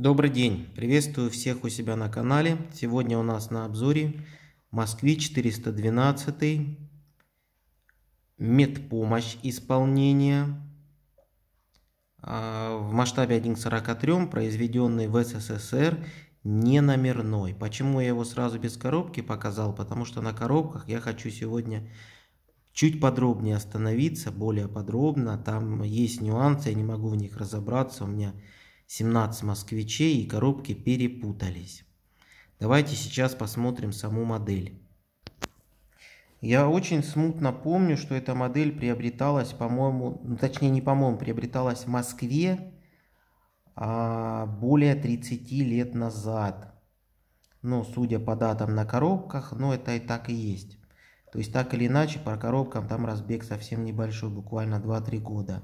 Добрый день! Приветствую всех у себя на канале. Сегодня у нас на обзоре Москвич 412 медпомощь исполнения а, в масштабе 1.43, произведенный в СССР, не номерной. Почему я его сразу без коробки показал? Потому что на коробках я хочу сегодня чуть подробнее остановиться, более подробно. Там есть нюансы, я не могу в них разобраться, у меня 17 москвичей и коробки перепутались. Давайте сейчас посмотрим саму модель. Я очень смутно помню, что эта модель приобреталась, по-моему, ну, точнее не по-моему, приобреталась в Москве а, более 30 лет назад. Но ну, судя по датам на коробках, ну это и так и есть. То есть так или иначе по коробкам там разбег совсем небольшой, буквально 2-3 года.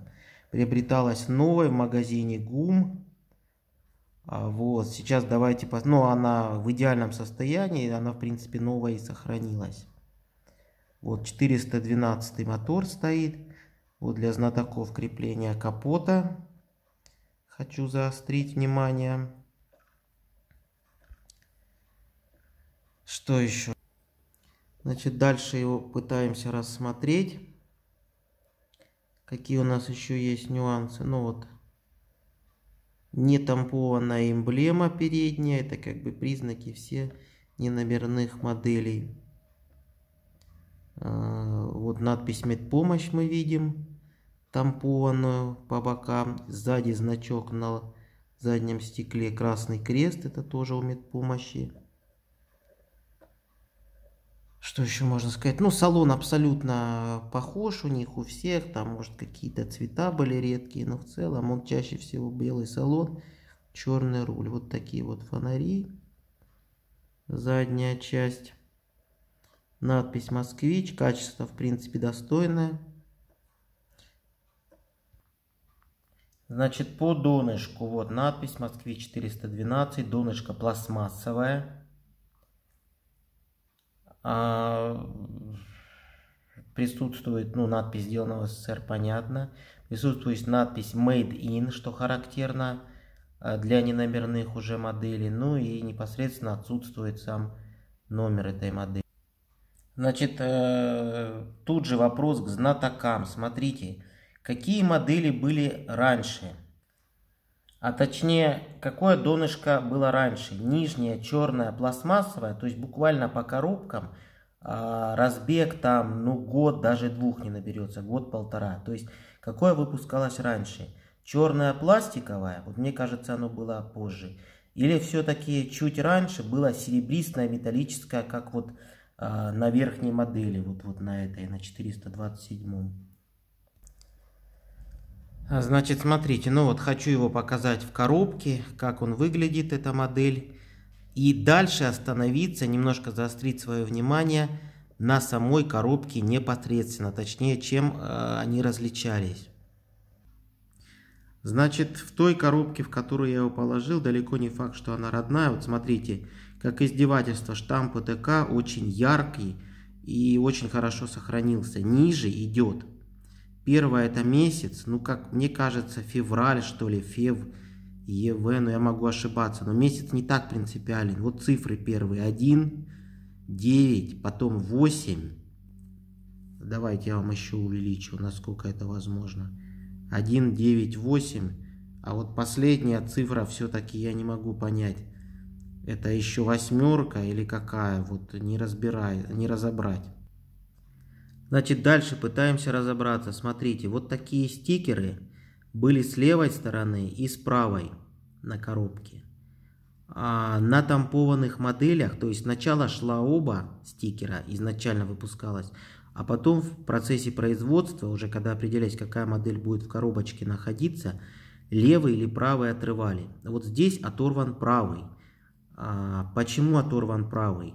Приобреталась новой в магазине ГУМ а, вот, сейчас давайте, пос... ну, она в идеальном состоянии, она, в принципе, новая и сохранилась. Вот, 412 мотор стоит, вот для знатоков крепления капота. Хочу заострить внимание. Что еще? Значит, дальше его пытаемся рассмотреть. Какие у нас еще есть нюансы? Ну вот, не тампованная а эмблема передняя, это как бы признаки все неномерных моделей. А, вот надпись «Медпомощь» мы видим, тампованную э, по бокам. Сзади значок на заднем стекле «Красный крест», это тоже у медпомощи. Что еще можно сказать? Ну, салон абсолютно похож у них, у всех. Там, может, какие-то цвета были редкие, но в целом он чаще всего белый салон, черный руль. Вот такие вот фонари. Задняя часть. Надпись «Москвич». Качество, в принципе, достойное. Значит, по донышку. Вот надпись «Москвич 412». Донышко пластмассовое. А, присутствует ну, надпись «Сделано в СССР», понятно. Присутствует надпись «Made in», что характерно а, для неномерных уже моделей. Ну и непосредственно отсутствует сам номер этой модели. Значит, э, тут же вопрос к знатокам. Смотрите, какие модели были раньше – а точнее, какое донышко было раньше. Нижнее черное пластмассовое, то есть буквально по коробкам, а, разбег там, ну, год, даже двух не наберется, год-полтора. То есть, какое выпускалось раньше? Черное пластиковое, вот мне кажется, оно было позже. Или все-таки чуть раньше было серебристое металлическое, как вот а, на верхней модели, вот, вот на этой, на 427. -м. А, значит, смотрите, ну вот хочу его показать в коробке, как он выглядит, эта модель. И дальше остановиться, немножко заострить свое внимание на самой коробке непосредственно, точнее, чем э, они различались. Значит, в той коробке, в которую я его положил, далеко не факт, что она родная. Вот смотрите, как издевательство, штамп ПТК очень яркий и очень хорошо сохранился. Ниже идет Первое это месяц, ну как мне кажется, февраль что ли, фев, ЕВ, но ну, я могу ошибаться, но месяц не так принципиален. Вот цифры первые, 1, 9, потом 8. Давайте я вам еще увеличу, насколько это возможно. 1, 9, 8. А вот последняя цифра все-таки я не могу понять. Это еще восьмерка или какая, вот не, разбирая, не разобрать. Значит, дальше пытаемся разобраться. Смотрите, вот такие стикеры были с левой стороны и с правой на коробке. А на тампованных моделях, то есть сначала шла оба стикера, изначально выпускалась, а потом в процессе производства, уже когда определять, какая модель будет в коробочке находиться, левый или правый отрывали. Вот здесь оторван правый. А почему оторван правый?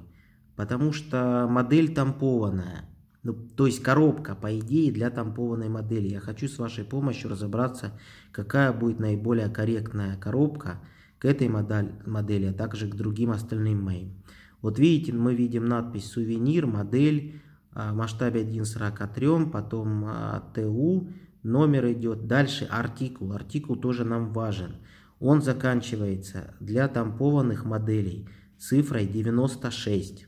Потому что модель тампованная – ну, то есть коробка, по идее, для тампованной модели. Я хочу с вашей помощью разобраться, какая будет наиболее корректная коробка к этой модель, модели, а также к другим остальным моим. Вот видите, мы видим надпись «Сувенир», модель, а, в масштабе 1.43, потом а, ТУ, номер идет, дальше артикул. Артикул тоже нам важен. Он заканчивается для тампованных моделей цифрой 96.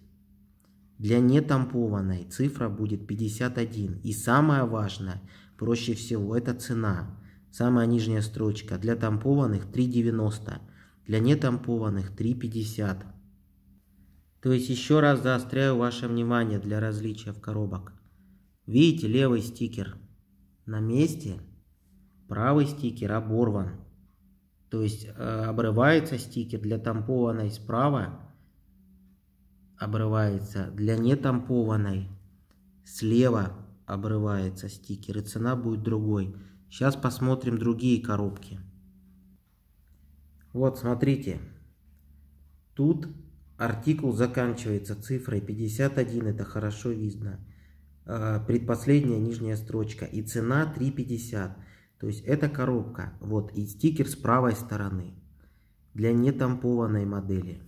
Для нетампованной цифра будет 51. И самое важное, проще всего, это цена. Самая нижняя строчка. Для тампованных 3,90. Для нетампованных 3,50. То есть еще раз заостряю ваше внимание для различия в коробок. Видите, левый стикер на месте, правый стикер оборван. То есть э, обрывается стикер для тампованной справа, обрывается. Для нетампованной слева обрывается стикер, и цена будет другой. Сейчас посмотрим другие коробки. Вот, смотрите. Тут артикул заканчивается цифрой 51, это хорошо видно. А, предпоследняя нижняя строчка. И цена 3,50. То есть это коробка. Вот, и стикер с правой стороны. Для нетампованной модели.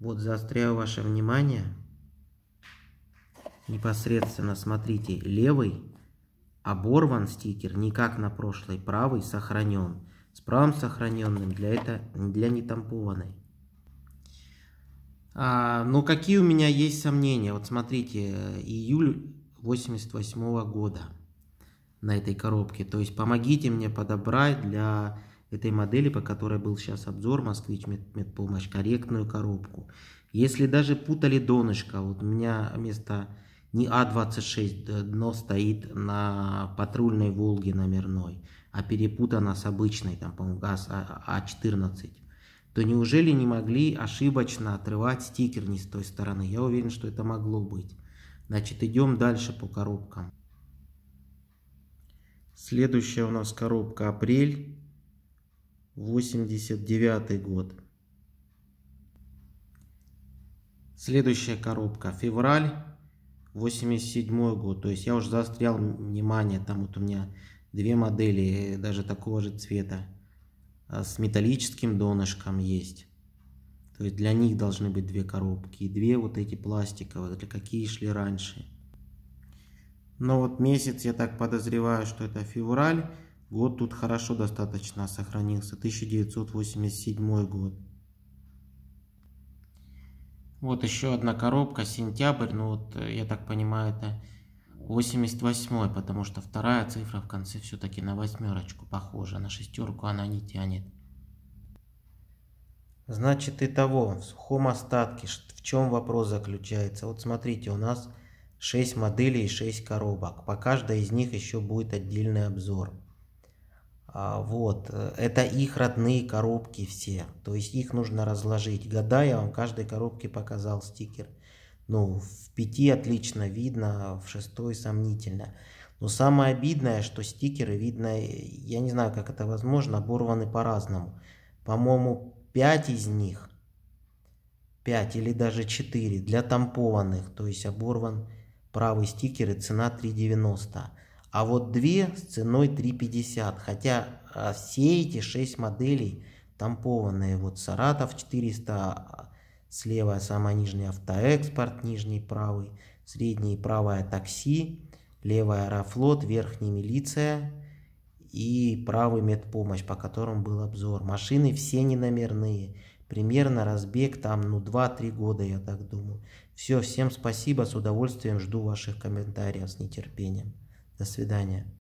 Вот заостряю ваше внимание. Непосредственно смотрите, левый оборван стикер, не как на прошлой, правый сохранен. С правым сохраненным для, это, для нетампованной. А, но какие у меня есть сомнения? Вот смотрите, июль 88 -го года на этой коробке. То есть помогите мне подобрать для этой модели, по которой был сейчас обзор, москвич медпомощь, корректную коробку. Если даже путали донышко, вот у меня вместо не А26 э, дно стоит на патрульной Волге номерной, а перепутано с обычной, там, по-моему, ГАЗ А14, а, а то неужели не могли ошибочно отрывать стикер не с той стороны? Я уверен, что это могло быть. Значит, идем дальше по коробкам. Следующая у нас коробка «Апрель». 89 год. Следующая коробка. Февраль 87 год. То есть я уже застрял внимание. Там вот у меня две модели э, даже такого же цвета. А, с металлическим донышком есть. То есть для них должны быть две коробки. И две вот эти пластиковые. Для какие шли раньше. Но вот месяц, я так подозреваю, что это февраль. Год тут хорошо достаточно сохранился. 1987 год. Вот еще одна коробка, сентябрь, ну вот, э, я так понимаю, это 88 потому что вторая цифра в конце все-таки на восьмерочку похожа, на шестерку она не тянет. Значит, и того, в сухом остатке, в чем вопрос заключается? Вот смотрите, у нас 6 моделей и 6 коробок, по каждой из них еще будет отдельный обзор. А, вот. Э, это их родные коробки все. То есть их нужно разложить. Года я вам каждой коробке показал стикер. Ну, в пяти отлично видно, в шестой сомнительно. Но самое обидное, что стикеры видно, я не знаю, как это возможно, оборваны по-разному. По-моему, пять из них, пять или даже четыре для тампованных, то есть оборван правый стикер и цена 390 а вот две с ценой 350, хотя а, все эти шесть моделей тампованные, вот Саратов 400, слева самая нижняя автоэкспорт, нижний правый, средний правое такси, левая аэрофлот, верхняя милиция и правый медпомощь, по которым был обзор. Машины все неномерные, примерно разбег там, ну, 2-3 года, я так думаю. Все, всем спасибо, с удовольствием жду ваших комментариев с нетерпением. До свидания.